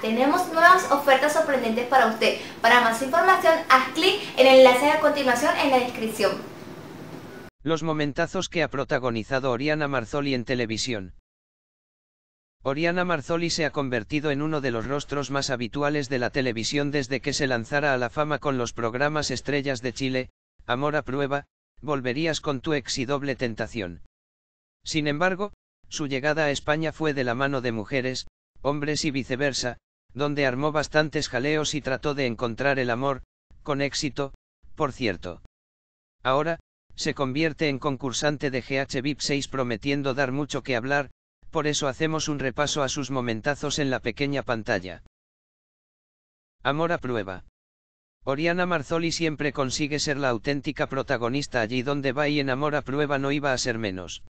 tenemos nuevas ofertas sorprendentes para usted. Para más información, haz clic en el enlace a continuación en la descripción. Los momentazos que ha protagonizado Oriana Marzoli en televisión. Oriana Marzoli se ha convertido en uno de los rostros más habituales de la televisión desde que se lanzara a la fama con los programas Estrellas de Chile, Amor a Prueba, Volverías con tu ex y Doble Tentación. Sin embargo, su llegada a España fue de la mano de mujeres, hombres y viceversa, donde armó bastantes jaleos y trató de encontrar el amor, con éxito, por cierto. Ahora, se convierte en concursante de GH VIP 6 prometiendo dar mucho que hablar, por eso hacemos un repaso a sus momentazos en la pequeña pantalla. Amor a prueba. Oriana Marzoli siempre consigue ser la auténtica protagonista allí donde va y en Amor a prueba no iba a ser menos.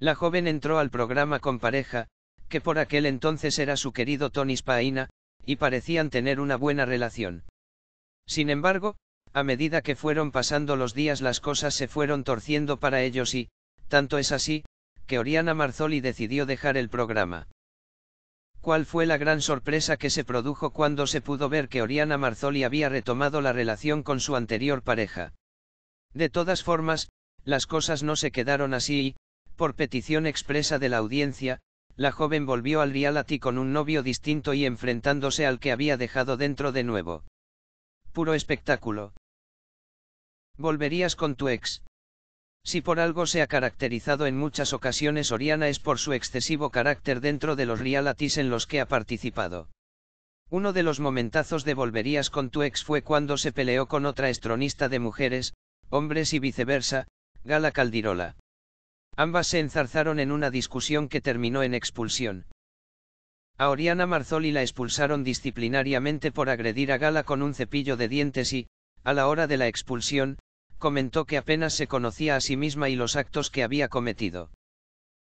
La joven entró al programa con pareja, que por aquel entonces era su querido Tony Spaina, y parecían tener una buena relación. Sin embargo, a medida que fueron pasando los días las cosas se fueron torciendo para ellos y, tanto es así, que Oriana Marzoli decidió dejar el programa. ¿Cuál fue la gran sorpresa que se produjo cuando se pudo ver que Oriana Marzoli había retomado la relación con su anterior pareja? De todas formas, las cosas no se quedaron así y, por petición expresa de la audiencia, la joven volvió al reality con un novio distinto y enfrentándose al que había dejado dentro de nuevo. Puro espectáculo. ¿Volverías con tu ex? Si por algo se ha caracterizado en muchas ocasiones Oriana es por su excesivo carácter dentro de los realities en los que ha participado. Uno de los momentazos de Volverías con tu ex fue cuando se peleó con otra estronista de mujeres, hombres y viceversa, Gala Caldirola. Ambas se enzarzaron en una discusión que terminó en expulsión. A Oriana Marzoli la expulsaron disciplinariamente por agredir a Gala con un cepillo de dientes y, a la hora de la expulsión, comentó que apenas se conocía a sí misma y los actos que había cometido.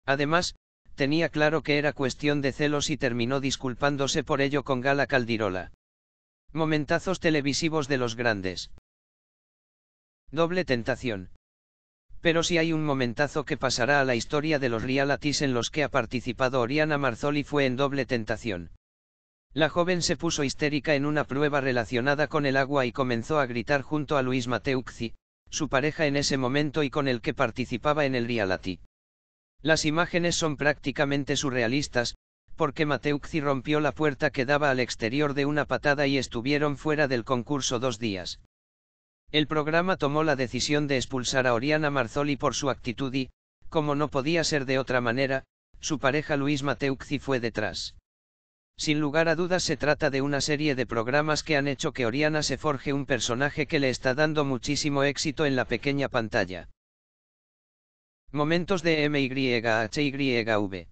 Además, tenía claro que era cuestión de celos y terminó disculpándose por ello con Gala Caldirola. Momentazos televisivos de los grandes. Doble tentación pero si hay un momentazo que pasará a la historia de los realities en los que ha participado Oriana Marzoli fue en doble tentación. La joven se puso histérica en una prueba relacionada con el agua y comenzó a gritar junto a Luis Mateucci, su pareja en ese momento y con el que participaba en el Rialati. Las imágenes son prácticamente surrealistas, porque Mateucci rompió la puerta que daba al exterior de una patada y estuvieron fuera del concurso dos días. El programa tomó la decisión de expulsar a Oriana Marzoli por su actitud y, como no podía ser de otra manera, su pareja Luis Mateucci fue detrás. Sin lugar a dudas se trata de una serie de programas que han hecho que Oriana se forje un personaje que le está dando muchísimo éxito en la pequeña pantalla. Momentos de MYHYV.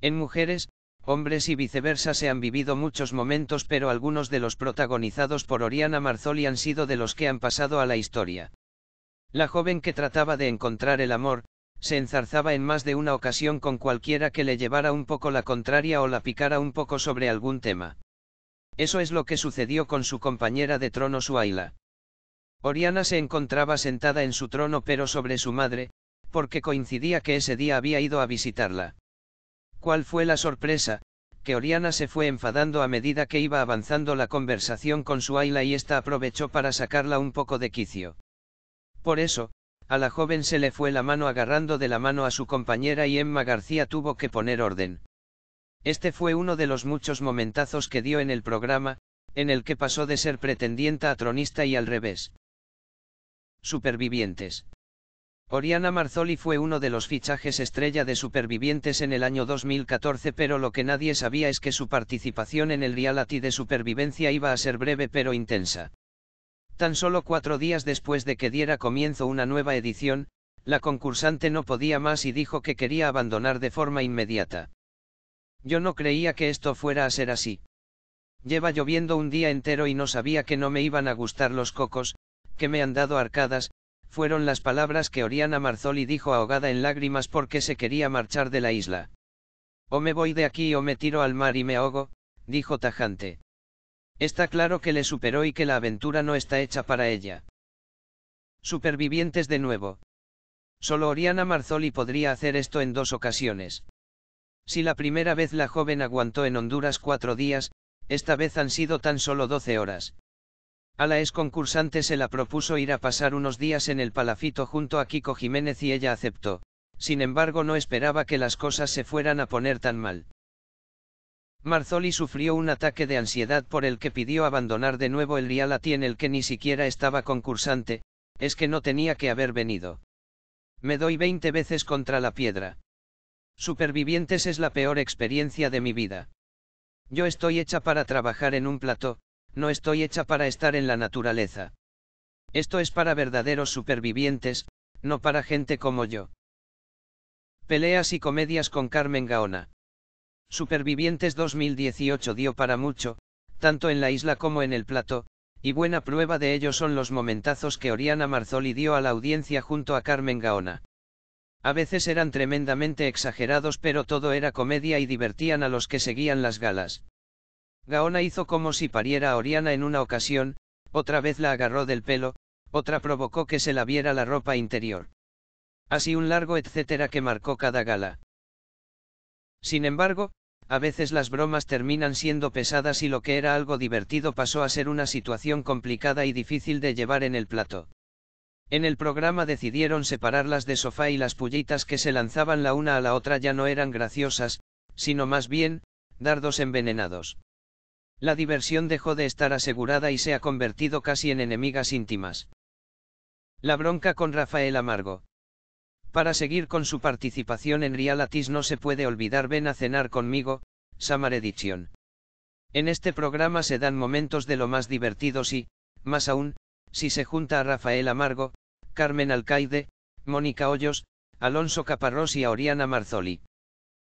En mujeres, hombres y viceversa se han vivido muchos momentos pero algunos de los protagonizados por Oriana Marzoli han sido de los que han pasado a la historia. La joven que trataba de encontrar el amor, se enzarzaba en más de una ocasión con cualquiera que le llevara un poco la contraria o la picara un poco sobre algún tema. Eso es lo que sucedió con su compañera de trono Suaila. Oriana se encontraba sentada en su trono pero sobre su madre, porque coincidía que ese día había ido a visitarla. ¿Cuál fue la sorpresa? Que Oriana se fue enfadando a medida que iba avanzando la conversación con su Ayla y esta aprovechó para sacarla un poco de quicio. Por eso, a la joven se le fue la mano agarrando de la mano a su compañera y Emma García tuvo que poner orden. Este fue uno de los muchos momentazos que dio en el programa, en el que pasó de ser pretendienta a tronista y al revés. Supervivientes. Oriana Marzoli fue uno de los fichajes estrella de Supervivientes en el año 2014 pero lo que nadie sabía es que su participación en el reality de supervivencia iba a ser breve pero intensa. Tan solo cuatro días después de que diera comienzo una nueva edición, la concursante no podía más y dijo que quería abandonar de forma inmediata. Yo no creía que esto fuera a ser así. Lleva lloviendo un día entero y no sabía que no me iban a gustar los cocos, que me han dado arcadas, fueron las palabras que Oriana Marzoli dijo ahogada en lágrimas porque se quería marchar de la isla. O me voy de aquí o me tiro al mar y me ahogo, dijo tajante. Está claro que le superó y que la aventura no está hecha para ella. Supervivientes de nuevo. Solo Oriana Marzoli podría hacer esto en dos ocasiones. Si la primera vez la joven aguantó en Honduras cuatro días, esta vez han sido tan solo doce horas. A la ex concursante se la propuso ir a pasar unos días en el palafito junto a Kiko Jiménez y ella aceptó, sin embargo no esperaba que las cosas se fueran a poner tan mal. Marzoli sufrió un ataque de ansiedad por el que pidió abandonar de nuevo el Rialati en el que ni siquiera estaba concursante, es que no tenía que haber venido. Me doy 20 veces contra la piedra. Supervivientes es la peor experiencia de mi vida. Yo estoy hecha para trabajar en un plató, no estoy hecha para estar en la naturaleza. Esto es para verdaderos supervivientes, no para gente como yo. Peleas y comedias con Carmen Gaona. Supervivientes 2018 dio para mucho, tanto en la isla como en el plato, y buena prueba de ello son los momentazos que Oriana Marzoli dio a la audiencia junto a Carmen Gaona. A veces eran tremendamente exagerados pero todo era comedia y divertían a los que seguían las galas. Gaona hizo como si pariera a Oriana en una ocasión, otra vez la agarró del pelo, otra provocó que se la viera la ropa interior. Así un largo etcétera que marcó cada gala. Sin embargo, a veces las bromas terminan siendo pesadas y lo que era algo divertido pasó a ser una situación complicada y difícil de llevar en el plato. En el programa decidieron separarlas de sofá y las pullitas que se lanzaban la una a la otra ya no eran graciosas, sino más bien, dardos envenenados. La diversión dejó de estar asegurada y se ha convertido casi en enemigas íntimas. La bronca con Rafael Amargo. Para seguir con su participación en realities no se puede olvidar Ven a cenar conmigo, Samar Edition. En este programa se dan momentos de lo más divertidos y, más aún, si se junta a Rafael Amargo, Carmen Alcaide, Mónica Hoyos, Alonso Caparrós y a Oriana Marzoli.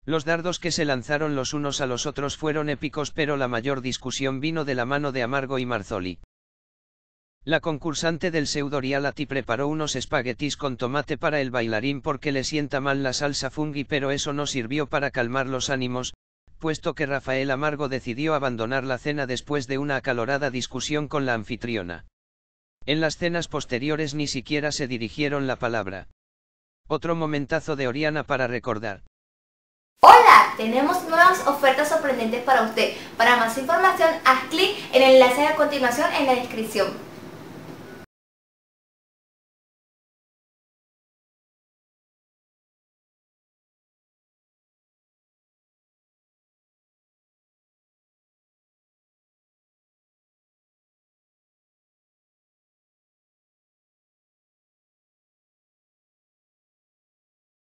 Los dardos que se lanzaron los unos a los otros fueron épicos pero la mayor discusión vino de la mano de Amargo y Marzoli. La concursante del Seudorialati preparó unos espaguetis con tomate para el bailarín porque le sienta mal la salsa fungi pero eso no sirvió para calmar los ánimos, puesto que Rafael Amargo decidió abandonar la cena después de una acalorada discusión con la anfitriona. En las cenas posteriores ni siquiera se dirigieron la palabra. Otro momentazo de Oriana para recordar. Hola, tenemos nuevas ofertas sorprendentes para usted. Para más información, haz clic en el enlace a continuación en la descripción.